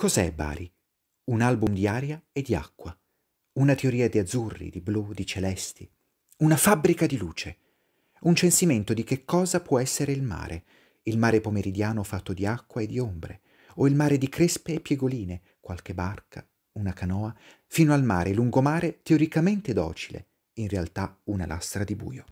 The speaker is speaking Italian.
Cos'è Bari? Un album di aria e di acqua, una teoria di azzurri, di blu, di celesti, una fabbrica di luce, un censimento di che cosa può essere il mare, il mare pomeridiano fatto di acqua e di ombre, o il mare di crespe e piegoline, qualche barca, una canoa, fino al mare, lungomare teoricamente docile, in realtà una lastra di buio.